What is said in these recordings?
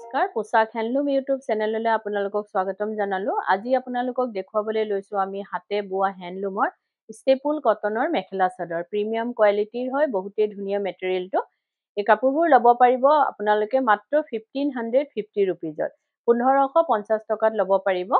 নমস্কাৰ পোচাক handloom YouTube চেনেললৈ আপোনালোকক স্বাগতম জনালোঁ আজি আপোনালোকক দেখুৱাবলৈ লৈছোঁ আমি হাতে বোৱা হেণ্ডলুমৰ ষ্টেপুল কটনৰ মেখেলা চাদৰ প্ৰিমিয়াম কোৱালিটিৰ হয় বহুতেই ধুনীয়া মেটেৰিয়েলটো এই কাপোৰবোৰ ল'ব পাৰিব আপোনালোকে মাত্ৰ ফিফটিন ৰুপিজত পোন্ধৰশ টকাত ল'ব পাৰিব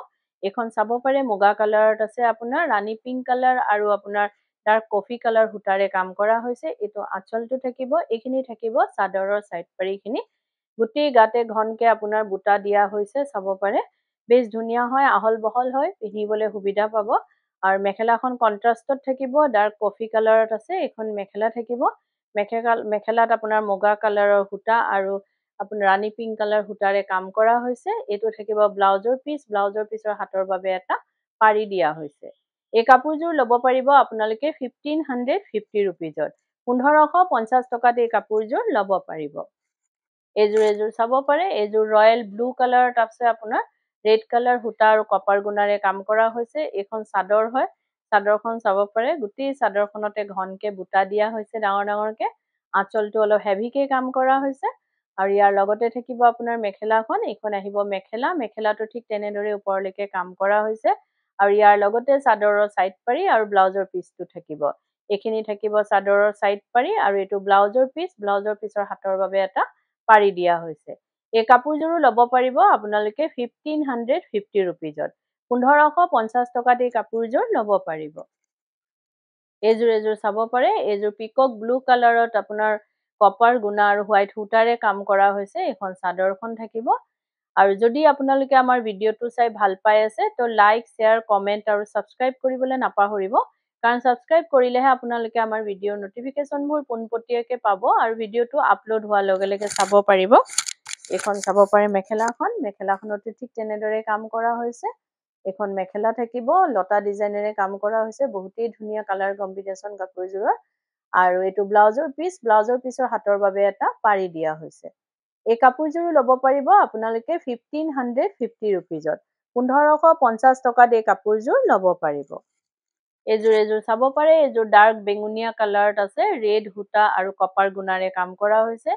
এইখন চাব পাৰে মুগা কালাৰত আছে আপোনাৰ ৰাণী পিংক কালাৰ আৰু আপোনাৰ তাৰ কফি কালাৰ সূতাৰে কাম কৰা হৈছে এইটো আচলটো থাকিব এইখিনি থাকিব চাদৰৰ ছাইড পাৰিখিনি গোটেই গাতে ঘনকে আপোনাৰ বুটা দিয়া হৈছে চাব পাৰে বেছ ধুনীয়া হয় আহল বহল হয় পিন্ধিবলৈ সুবিধা পাব আৰু মেখেলাখন কণ্ট্ৰাষ্টত থাকিব ডাৰ্ক কফি কালাৰত আছে এইখন মেখেলা থাকিব মেখেলা মেখেলাত আপোনাৰ মুগা কালাৰৰ সূতা আৰু আপোনাৰ ৰাণী পিংক কালাৰ সূতাৰে কাম কৰা হৈছে এইটো থাকিব ব্লাউজৰ পিছ ব্লাউজৰ পিছৰ হাতৰ বাবে এটা পাৰি দিয়া হৈছে এই কাপোৰযোৰ ল'ব পাৰিব আপোনালোকে ফিফটিন হাণ্ড্ৰেড ফিফটি ৰুপিজত পোন্ধৰশ পঞ্চাছ টকাত এই কাপোৰযোৰ ল'ব পাৰিব এইযোৰ এইযোৰ চাব পাৰে এইযোৰ ৰয়েল ব্লু কালাৰ তাৰপিছত আপোনাৰ ৰেড কালাৰ সূতা আৰু কপাৰ গুণাৰে কাম কৰা হৈছে এইখন চাদৰ হয় চাদৰখন চাব পাৰে গোটেই চাদৰখনতে ঘনকে বুটা দিয়া হৈছে ডাঙৰ ডাঙৰকে আঁচলটো অলপ হেভিকে কাম কৰা হৈছে আৰু ইয়াৰ লগতে থাকিব আপোনাৰ মেখেলাখন এইখন আহিব মেখেলা মেখেলাটো ঠিক তেনেদৰে ওপৰলৈকে কাম কৰা হৈছে আৰু ইয়াৰ লগতে চাদৰৰ চাইড পাৰি আৰু ব্লাউজৰ পিচটো থাকিব এইখিনি থাকিব চাদৰৰ চাইড পাৰি আৰু এইটো ব্লাউজৰ পিচ ব্লাউজৰ পিচৰ হাতৰ বাবে এটা পাৰি দিয়া হৈছে এই কাপোৰযোৰো ল'ব পাৰিব আপোনালোকে ফিফটিন হাণ্ড্ৰেড ফিফটি ৰুপিজত পোন্ধৰশ পঞ্চাছ টকাত এই কাপোৰযোৰ ল'ব পাৰিব এইযোৰ এযোৰ চাব পাৰে এইযোৰ পিকক ব্লু কালাৰত আপোনাৰ কপাৰ গুণা আৰু হোৱাইট সূতাৰে কাম কৰা হৈছে এইখন চাদৰখন থাকিব আৰু যদি আপোনালোকে আমাৰ ভিডিঅ'টো চাই ভাল পাই আছে তো লাইক শ্বেয়াৰ কমেণ্ট আৰু ছাবস্ক্ৰাইব কৰিবলৈ নাপাহৰিব কাৰণ ছাবস্ক্ৰাইব কৰিলেহে আপোনালোকে আমাৰ ভিডিও নোটিফিকেশন বহুত পাব আৰু ভিডিওটো আপলোড হোৱাৰ লগে লগে চাব পাৰিব এখন চাব পাৰে মেখেলাখন মেখেলাখনতে ঠিক তেনেদৰে কাম কৰা হৈছে এখন মেখেলা থাকিব লতা ডিজাইনেৰে কাম কৰা হৈছে বহুতেই ধুনীয়া কালাৰ কম্বিনেশ্যন কাপোৰযোৰৰ আৰু এইটো ব্লাউজৰ পিচ ব্লাউজৰ পিচৰ হাতৰ বাবে এটা পাৰি দিয়া হৈছে এই কাপোৰযোৰো ল'ব পাৰিব আপোনালোকে ফিফটিন হাণ্ড্ৰেড ফিফটি ৰুপিজত পোন্ধৰশ পঞ্চাছ টকাত এই কাপোৰযোৰ ল'ব পাৰিব এজোৰ এজোৰ চাব পাৰে এজোৰ ডাৰ্ক বেঙুনীয়া কালাৰত আছে ৰেড সূতা আৰু কপাৰ গুণাৰে কাম কৰা হৈছে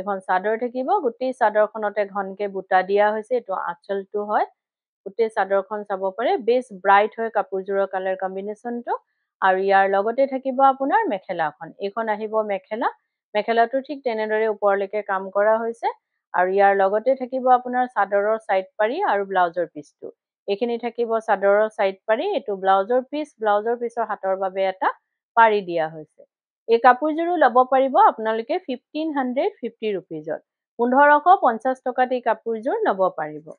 এইখন চাদৰ থাকিব গোটেই চাদৰখনতে ঘনকে বুটা দিয়া হৈছে এইটো আঁচলটো হয় গোটেই চাদৰখন চাব পাৰে বেছ ব্ৰাইট হয় কাপোৰযোৰৰ কালাৰ কম্বিনেশ্যনটো আৰু ইয়াৰ লগতে থাকিব আপোনাৰ মেখেলাখন এইখন আহিব মেখেলা মেখেলাটো ঠিক তেনেদৰে ওপৰলৈকে কাম কৰা হৈছে আৰু ইয়াৰ লগতে থাকিব আপোনাৰ চাদৰৰ চাইড পাৰি আৰু ব্লাউজৰ পিচটো এইখিনি থাকিব চাদৰৰ চাইড পাৰি এইটো ব্লাউজৰ পিচ ব্লাউজৰ পিচৰ হাতৰ বাবে এটা পাৰি দিয়া হৈছে এই কাপোৰযোৰো ল'ব পাৰিব আপোনালোকে ফিফটিন হাণ্ড্ৰেড ফিফটি ৰুপিজত পোন্ধৰশ পঞ্চাছ টকাত এই কাপোৰযোৰ ল'ব পাৰিব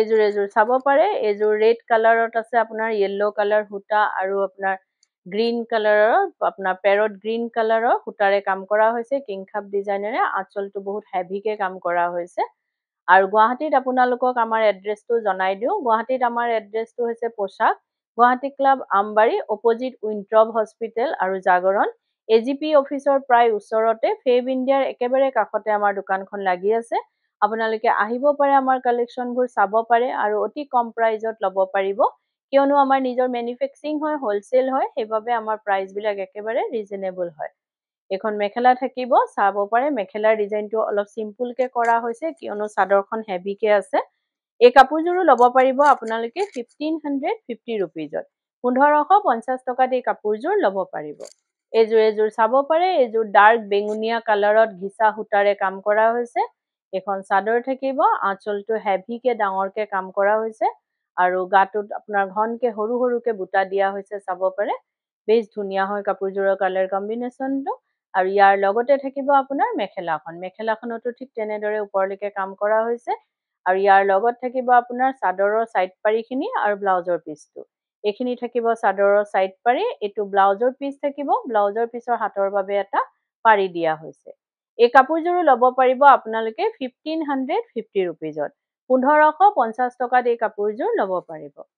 এইযোৰ এযোৰ চাব পাৰে এইযোৰ ৰেড কালাৰত আছে আপোনাৰ য়েল্ল' কালাৰ সূতা আৰু আপোনাৰ গ্ৰীণ কালাৰৰ আপোনাৰ পেৰত গ্ৰীণ কালাৰৰ সূতাৰে কাম কৰা হৈছে কিংখাপ ডিজাইনেৰে আঁচলটো বহুত হেভিকে কাম কৰা হৈছে আৰু গুৱাহাটীত আপোনালোকক আমাৰ এড্ৰেছটো জনাই দিওঁ গুৱাহাটীত আমাৰ এড্ৰেছটো হৈছে পোচাক গুৱাহাটী ক্লাব আমবাৰী অপজিট উইণ্ট্ৰব হস্পিটেল আৰু জাগৰণ এ জি পি অফিচৰ প্ৰায় ওচৰতে ফেভ ইণ্ডিয়াৰ একেবাৰে কাষতে আমাৰ দোকানখন লাগি আছে আপোনালোকে আহিব পাৰে আমাৰ কালেকশ্যনবোৰ চাব পাৰে আৰু অতি কম প্ৰাইজত ল'ব পাৰিব কিয়নো আমাৰ নিজৰ মেনুফেক্সিং হয় হ'লচেল হয় সেইবাবে আমাৰ প্ৰাইচবিলাক একেবাৰে ৰিজনেবল হয় এখন মেখেলা থাকিব চাব পাৰে মেখেলাৰ ডিজাইনটো অলপ চিম্পুলকে কৰা হৈছে কিয়নো চাদৰখন হেভিকে আছে এই কাপোৰযোৰো ল'ব পাৰিব আপোনালোকে ফিফটিন হাণ্ড্ৰেড ফিফটি ৰুপিজত পোন্ধৰশ পঞ্চাছ টকাত এই কাপোৰযোৰ ল'ব পাৰিব এইযোৰ এযোৰ চাব পাৰে এইযোৰ ডাৰ্ক বেঙুনীয়া কালাৰত ঘিচা সূতাৰে কাম কৰা হৈছে এখন চাদৰ থাকিব আঁচলটো হেভিকে ডাঙৰকে কাম কৰা হৈছে আৰু গাটোত আপোনাৰ ঘনকে সৰু সৰুকে বুটা দিয়া হৈছে চাব পাৰে বেছ ধুনীয়া হয় কাপোৰযোৰৰ কালাৰ কম্বিনেশ্যনটো আৰু ইয়াৰ লগতে থাকিব আপোনাৰ মেখেলাখন মেখেলাখনতো ঠিক তেনেদৰে ওপৰলৈকে কাম কৰা হৈছে আৰু ইয়াৰ লগত থাকিব আপোনাৰ চাদৰৰ চাইড পাৰিখিনি আৰু ব্লাউজৰ পিচটো এইখিনি থাকিব চাদৰৰ চাইড পাৰি এইটো ব্লাউজৰ পিচ থাকিব ব্লাউজৰ পিচৰ হাতৰ বাবে এটা পাৰি দিয়া হৈছে এই কাপোৰযোৰো ল'ব পাৰিব আপোনালোকে ফিফটিন হাণ্ড্ৰেড ফিফটি ৰুপিজত পোন্ধৰশ পঞ্চাছ টকাত এই কাপোৰযোৰ ল'ব পাৰিব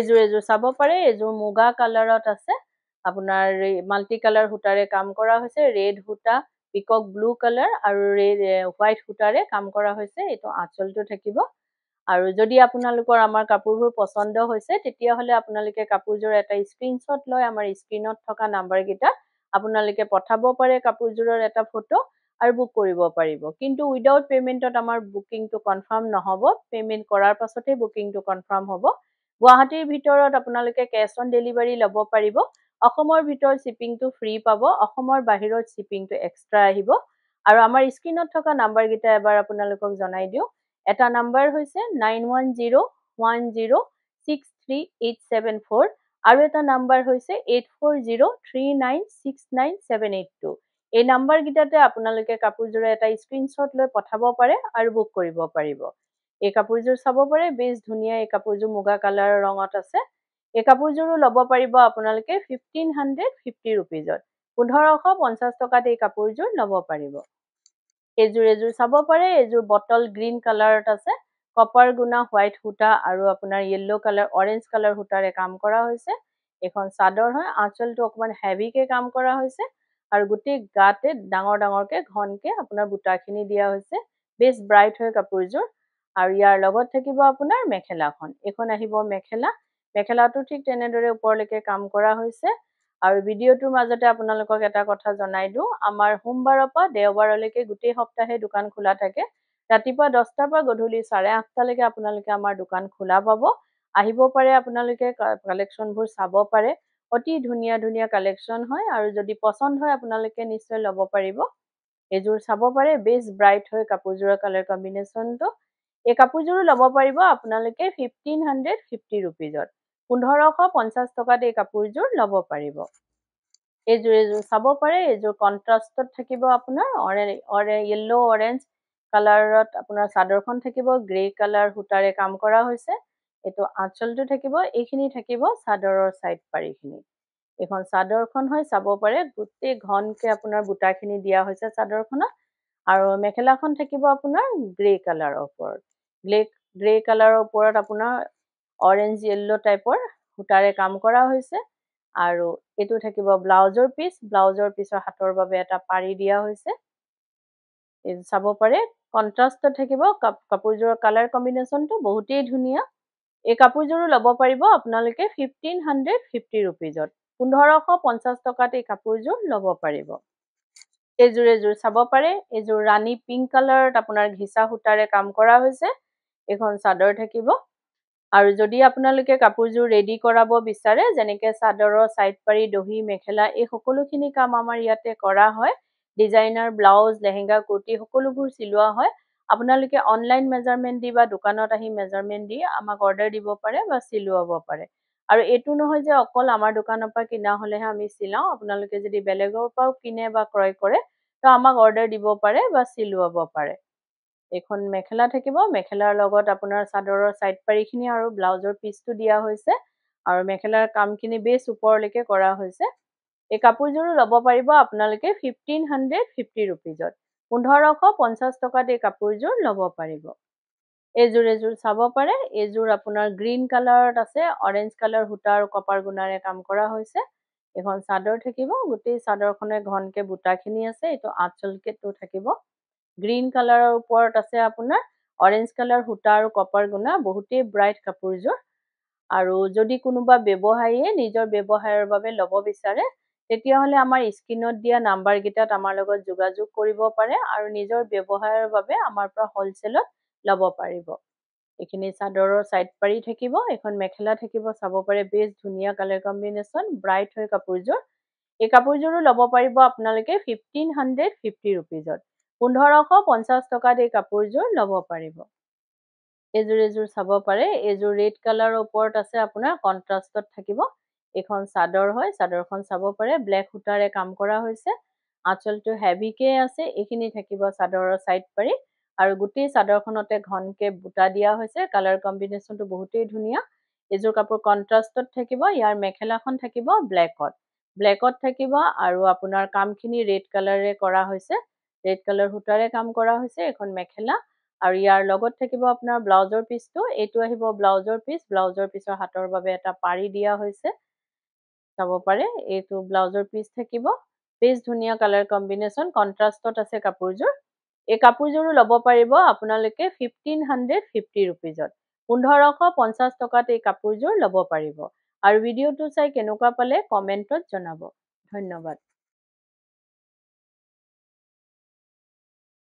এইযোৰ এযোৰ চাব পাৰে এইযোৰ মুগা কালাৰত আছে আপোনাৰ মাল্টি কালাৰ সূতাৰে কাম কৰা হৈছে ৰেড সূতা পিকক ব্লু কালাৰ আৰু ৰেড হোৱাইট সূতাৰে কাম কৰা হৈছে এইটো আঁচলটো থাকিব আৰু যদি আপোনালোকৰ আমাৰ কাপোৰবোৰ পচন্দ হৈছে তেতিয়াহ'লে আপোনালোকে কাপোৰযোৰ এটা স্ক্ৰীণশ্বট লৈ আমাৰ স্ক্ৰীণত থকা নাম্বাৰকেইটা আপোনালোকে পঠাব পাৰে কাপোৰযোৰৰ এটা ফটো আৰু বুক কৰিব পাৰিব কিন্তু উইদাউট পে'মেণ্টত আমাৰ বুকিংটো কনফাৰ্ম নহ'ব পে'মেণ্ট কৰাৰ পাছতহে বুকিংটো কনফাৰ্ম হ'ব গুৱাহাটীৰ ভিতৰত আপোনালোকে কেছ অন ডেলিভাৰী ল'ব পাৰিব অসমৰ ভিতৰত শ্বিপিংটো ফ্ৰী পাব অসমৰ বাহিৰত শ্বিপিংটো এক্সট্ৰা আহিব আৰু আমাৰ স্ক্ৰীণত থকা নাম্বাৰকেইটা এবাৰ আপোনালোকক জনাই দিওঁ এটা নাম্বাৰ হৈছে nine one one zero' zero' six three eight seven four আৰু এটা নাম্বাৰ হৈছে eight four zero' three nine nine six seven eight two এই নাম্বাৰকেইটাতে আপোনালোকে কাপোৰযোৰৰ এটা স্ক্ৰীণশ্বট লৈ পঠাব পাৰে আৰু বুক কৰিব পাৰিব এই কাপোৰযোৰ চাব পাৰে বেছ ধুনীয়া এই কাপোৰযোৰ মুগা কালাৰৰ ৰঙত আছে এই কাপোৰযোৰো ল'ব পাৰিব আপোনালোকে ফিফটিন হাণ্ড্ৰেড ফিফটি ৰুপিজত পোন্ধৰশ পঞ্চাছ টকাত এই কাপোৰযোৰ ল'ব পাৰিব এইযোৰ এযোৰ চাব পাৰে এইযোৰ বটল গ্ৰীণ কালাৰত আছে কপাৰ গুণা হোৱাইট সূতা আৰু আপোনাৰ য়েল্ল' কালাৰ অৰেঞ্জ কালাৰ সূতাৰে কাম কৰা হৈছে এইখন চাদৰ হয় আঁচলটো অকণমান হেভিকে কাম কৰা হৈছে আৰু গোটেই গাতে ডাঙৰ ডাঙৰকে ঘনকে আপোনাৰ বুটাখিনি দিয়া হৈছে বেছ ব্ৰাইট হয় কাপোৰযোৰ আৰু ইয়াৰ লগত থাকিব আপোনাৰ মেখেলাখন এইখন আহিব মেখেলা মেখেলাটো ঠিক তেনেদৰে ওপৰলৈকে কাম কৰা হৈছে আৰু ভিডিঅ'টোৰ মাজতে আপোনালোকক এটা কথা জনাই দিওঁ আমাৰ সোমবাৰৰ পৰা দেওবাৰলৈকে গোটেই সপ্তাহে দোকান খোলা থাকে ৰাতিপুৱা দহটাৰ পৰা গধূলি চাৰে আঠটালৈকে আপোনালোকে আমাৰ দোকান খোলা পাব আহিব পাৰে আপোনালোকে কালেকশ্যনবোৰ চাব পাৰে অতি ধুনীয়া ধুনীয়া কালেকশ্যন হয় আৰু যদি পচন্দ হয় আপোনালোকে নিশ্চয় ল'ব পাৰিব এইযোৰ চাব পাৰে বেছ ব্ৰাইট হয় কাপোৰযোৰৰ কালাৰ কম্বিনেশ্যনটো এই কাপোৰযোৰো ল'ব পাৰিব আপোনালোকে ফিফটিন হাণ্ড্ৰেড ফিফটি ৰুপিজত পোন্ধৰশ পঞ্চাছ টকাত এই কাপোৰযোৰ ল'ব পাৰিব এইযোৰ এইযোৰ চাব পাৰে এইযোৰ কণ্ট্ৰাষ্টত থাকিব আপোনাৰ অৰে য়েল্ল' অৰেঞ্জ কালাৰত আপোনাৰ চাদৰখন থাকিব গ্ৰে কালাৰ সূতাৰে কাম কৰা হৈছে এইটো আঁচলটো থাকিব এইখিনি থাকিব চাদৰৰ ছাইড পাৰিখিনি এইখন চাদৰখন হয় চাব পাৰে গোটেই ঘনকে আপোনাৰ বুটাখিনি দিয়া হৈছে চাদৰখনত আৰু মেখেলাখন থাকিব আপোনাৰ গ্ৰে কালাৰৰ ওপৰত গ্ৰে গ্ৰে কালাৰৰ ওপৰত আপোনাৰ অৰেঞ্জ ইয়েলো টাইপৰ সূতাৰে কাম কৰা হৈছে আৰু এইটো থাকিব ব্লাউজৰ পিস ব্লাউজৰ পিসৰ হাতৰ বাবে এটা পাৰি দিয়া হয়েছে চাব পাৰে কণ্ট্ৰাষ্ট থাকিব কাপোৰযোৰৰ কালাৰ কম্বিনেশ্যনটো বহুতেই ধুনীয়া এই কাপোৰযোৰো লব পাৰিব আপোনালোকে ফিফটিন হাণ্ড্ৰেড ফিফটি ৰুপিজত পোন্ধৰশ পঞ্চাশ টকাত এই কাপোৰযোৰ লব পাৰিব এইযোৰ এজোৰ চাব পাৰে এইযোৰ ৰাণী পিংক কালাৰত আপোনাৰ ঘিচা সূতাৰে কাম কৰা হৈছে এইখন চাদৰ থাকিব আৰু যদি আপোনালোকে কাপোৰযোৰ ৰেডি কৰাব বিচাৰে যেনেকৈ চাদৰৰ পাৰি দহি মেখেলা এই সকলোখিনি কাম আমাৰ ইয়াতে কৰা হয় ডিজাইনাৰ ব্লাউজ লেহেংগা কুৰ্তি সকলোবোৰ চিলোৱা হয় আপোনালোকে অনলাইন মেজাৰমেণ্ট দি বা দোকানত আহি মেজাৰমেণ্ট দি আমাক অৰ্ডাৰ দিব পাৰে বা চিলোৱাব পাৰে আৰু এইটো নহয় যে অকল আমাৰ দোকানৰ পৰা কিনা হ'লেহে আমি চিলাওঁ আপোনালোকে যদি বেলেগৰ পৰাও কিনে বা ক্ৰয় কৰে তো আমাক অৰ্ডাৰ দিব পাৰে বা চিলোৱাব পাৰে এখন মেখেলা থাকিব মেখেলাৰ লগত আপোনাৰ চাদৰৰ চাইড পাৰিখিনি আৰু ব্লাউজৰ পিচটো দিয়া হৈছে আৰু মেখেলাৰ কামখিনি বেছ ওপৰলৈকে কৰা হৈছে এই কাপোৰযোৰো ল'ব পাৰিব আপোনালোকে ফিফটিন হাণ্ড্ৰেড ফিফটি ৰুপিজত পোন্ধৰশ পঞ্চাছ টকাত এই কাপোৰযোৰ ল'ব পাৰিব এইযোৰ এযোৰ চাব পাৰে এইযোৰ আপোনাৰ গ্ৰীণ কালাৰত আছে অৰেঞ্জ কালাৰ সূতা আৰু কপাৰ গুণাৰে কাম কৰা হৈছে এইখন চাদৰ থাকিব গোটেই চাদৰখনে ঘনকৈ বুটাখিনি আছে এইটো আঠচলকে থাকিব গ্ৰীণ কালাৰৰ ওপৰত আছে আপোনাৰ অৰেঞ্জ কালাৰ সূতা আৰু কপাৰ গুণা বহুতেই ব্ৰাইট কাপোৰযোৰ আৰু যদি কোনোবা ব্যৱসায়ীয়ে নিজৰ ব্যৱসায়ৰ বাবে ল'ব বিচাৰে তেতিয়াহ'লে আমাৰ স্ক্ৰীনত দিয়া নাম্বাৰকেইটাত আমাৰ লগত যোগাযোগ কৰিব পাৰে আৰু নিজৰ ব্যৱসায়ৰ বাবে আমাৰ পৰা হ'লচেলত ল'ব পাৰিব এইখিনি চাদৰৰ চাইড পাৰি থাকিব এইখন মেখেলা থাকিব চাব পাৰে বেছ ধুনীয়া কালাৰ কম্বিনেশ্যন ব্ৰাইট হয় কাপোৰযোৰ এই কাপোৰযোৰো ল'ব পাৰিব আপোনালোকে ফিফটিন হাণ্ড্ৰেড ফিফটি ৰুপিজত পোন্ধৰশ পঞ্চাছ টকাত এই কাপোৰযোৰ ল'ব পাৰিব এইযোৰ এইযোৰ চাব পাৰে এইযোৰ ৰেড কালাৰৰ ওপৰত আছে আপোনাৰ কণ্ট্ৰাষ্টত থাকিব এইখন চাদৰ হয় চাদৰখন চাব পাৰে ব্লেক সূতাৰে কাম কৰা হৈছে আঁচলটো হেভিকে আছে এইখিনি থাকিব চাদৰৰ ছাইড পাৰি আৰু গোটেই চাদৰখনতে ঘনকে বুটা দিয়া হৈছে কালাৰ কম্বিনেশ্যনটো বহুতেই ধুনীয়া এইযোৰ কাপোৰ কণ্ট্ৰাষ্টত থাকিব ইয়াৰ মেখেলাখন থাকিব ব্লেকত ব্লেকত থাকিব আৰু আপোনাৰ কামখিনি ৰেড কালাৰে কৰা হৈছে ৰেড কালাৰ সূতাৰে কাম কৰা হৈছে এখন মেখেলা আৰু ইয়াৰ লগত থাকিব আপোনাৰ ব্লাউজৰ পিচটো এইটো আহিব ব্লাউজৰ পিচ ব্লাউজৰ পিচৰ হাতৰ বাবে এটা পাৰি দিয়া হৈছে চাব পাৰে এইটো ব্লাউজৰ পিচ থাকিব পিচ ধুনীয়া কালাৰ কম্বিনেশ্যন কণ্ট্ৰাষ্টত আছে কাপোৰযোৰ এই কাপোৰযোৰো ল'ব পাৰিব আপোনালোকে ফিফটিন হাণ্ড্ৰেড ফিফটি ৰুপিজত পোন্ধৰশ পঞ্চাছ টকাত এই কাপোৰযোৰ ল'ব পাৰিব আৰু ভিডিঅ'টো চাই কেনেকুৱা পালে কমেণ্টত জনাব ধন্যবাদ